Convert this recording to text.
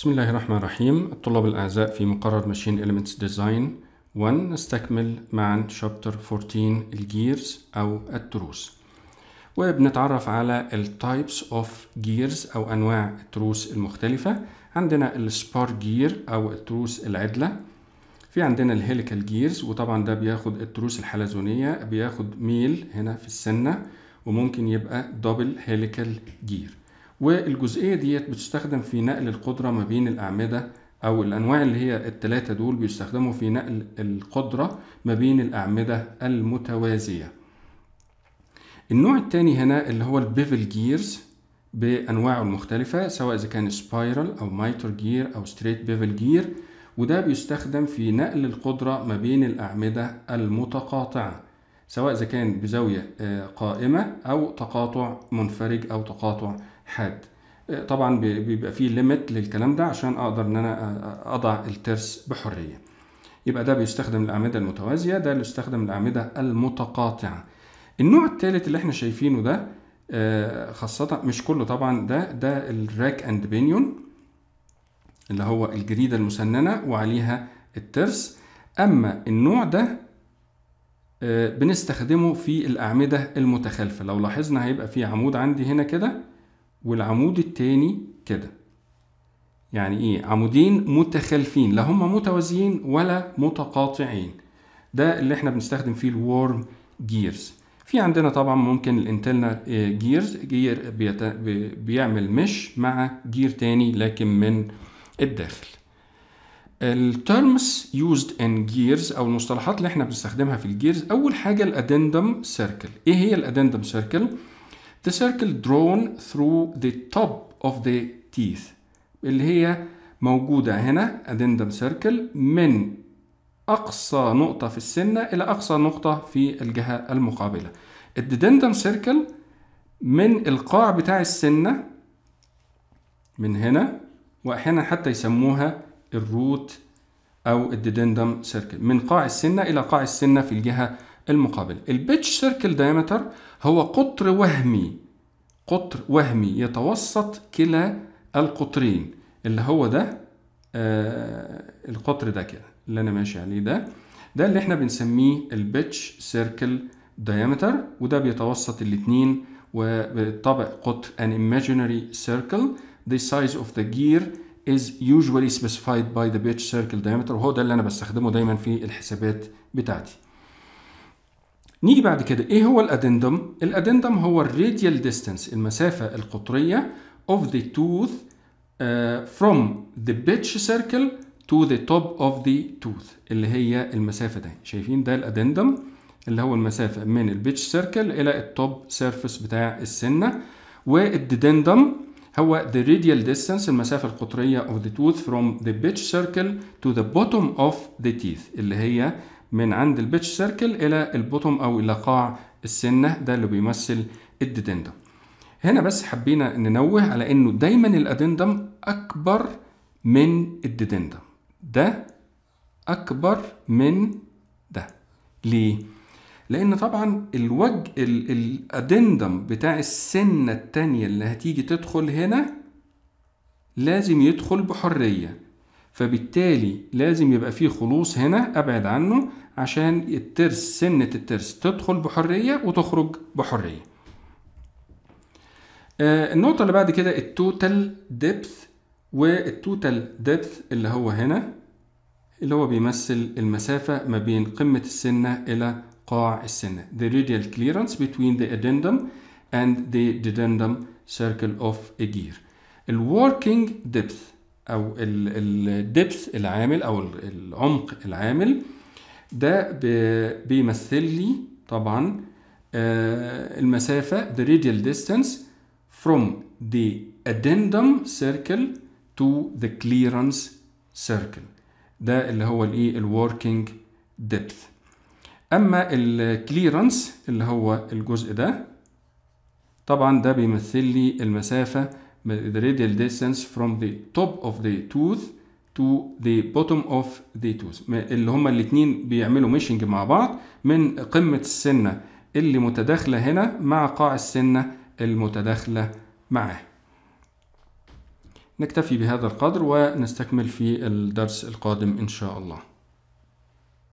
بسم الله الرحمن الرحيم الطلاب الأعزاء في مقرر ماشين Elements ديزاين 1 نستكمل معا شابتر 14 الجيرز أو التروس وبنتعرف على التايبس اوف جيرز أو أنواع التروس المختلفة عندنا السبار جير أو التروس العدلة في عندنا الهيليكال جيرز وطبعا ده بياخد التروس الحلزونية بياخد ميل هنا في السنة وممكن يبقى دبل هيليكال جير والجزئية ديت بتستخدم في نقل القدرة ما بين الأعمدة أو الأنواع اللي هي التلاتة دول بيستخدموا في نقل القدرة ما بين الأعمدة المتوازية النوع التاني هنا اللي هو البيفل جيرز بأنواعه المختلفة سواء إذا كان سبايرال أو ميتر جير أو ستريت بيفل جير وده بيستخدم في نقل القدرة ما بين الأعمدة المتقاطعة سواء إذا كان بزاوية آه، قائمة أو تقاطع منفرج أو تقاطع حاد آه، طبعا بيبقى فيه ليميت للكلام ده عشان اقدر ان انا اضع الترس بحريه يبقى ده بيستخدم الأعمدة المتوازية ده اللي بيستخدم الأعمدة المتقاطعة النوع الثالث اللي احنا شايفينه ده آه، خاصة مش كله طبعا ده ده الراك اند بينيون اللي هو الجريدة المسننة وعليها الترس أما النوع ده آه، بنستخدمه في الأعمدة المتخلفة لو لاحظنا هيبقى في عمود عندي هنا كده والعمود التاني كده يعني ايه عمودين متخالفين لا هما متوازيين ولا متقاطعين ده اللي احنا بنستخدم فيه الورم جيرز في عندنا طبعا ممكن الانترنال جيرز آه، جير بيعمل مش مع جير تاني لكن من الداخل الترمز يوزد ان جيرز او المصطلحات اللي احنا بنستخدمها في الجيرز اول حاجه الادندم سيركل ايه هي الادندم سيركل The circle drawn through the top of the teeth اللي هي موجودة هنا addendum circle من أقصى نقطة في السنة إلى أقصى نقطة في الجهة المقابلة الديدندم سيركل من القاع بتاع السنة من هنا وأحيانا حتى يسموها الروت أو الديدندم سيركل من قاع السنة إلى قاع السنة في الجهة المقابلة. المقابل البيتش سيركل دايمتر هو قطر وهمي قطر وهمي يتوسط كلا القطرين اللي هو ده آه القطر ده كده اللي انا ماشي عليه ده ده اللي احنا بنسميه البيتش سيركل دايمتر وده بيتوسط الاتنين وبالطبع قطر an imaginary circle the size of the gear is usually specified by the pitch circle diameter وهو ده اللي انا بستخدمه دايما في الحسابات بتاعتي نيجي بعد كده ايه هو الادندم الادندم هو الراديال ديستانس المسافه القطريه of the tooth uh, from the pitch circle to the top of the tooth اللي هي المسافه ده شايفين ده الادندم اللي هو المسافه من البيتش سيركل الى التوب سيرفيس بتاع السنه والديدندم هو the radial distance المسافة القطرية of the tooth from the pitch circle to the bottom of the teeth اللي هي من عند البيتش سيركل الى البوتوم او الى قاع السنه ده اللي بيمثل الديدندم هنا بس حبينا ننوه على انه دايما الادندم اكبر من الديدندم ده اكبر من ده ليه لان طبعا الوجه الادندم بتاع السنه التانية اللي هتيجي تدخل هنا لازم يدخل بحريه فبالتالي لازم يبقى فيه خلوص هنا ابعد عنه عشان الترس سنة الترس تدخل بحرية وتخرج بحرية آه، النقطة اللي بعد كده التوتال ديبث والتوتال ديبث اللي هو هنا اللي هو بيمثل المسافة ما بين قمة السنة إلى قاع السنة the radial clearance between the addendum and the dedendum circle of a gear الworking depth او الدبس العامل او العمق العامل ده بيمثل لي طبعا آه، المسافه the radial distance from the addendum circle to the clearance circle ده اللي هو الايه working depth اما الكليرنس اللي هو الجزء ده طبعا ده بيمثل لي المسافه the radial distance from the top of the tooth to the bottom of the tooth اللي هما الاثنين بيعملوا ميشنج مع بعض من قمة السنة اللي متداخلة هنا مع قاع السنة المتداخلة معاه نكتفي بهذا القدر ونستكمل في الدرس القادم إن شاء الله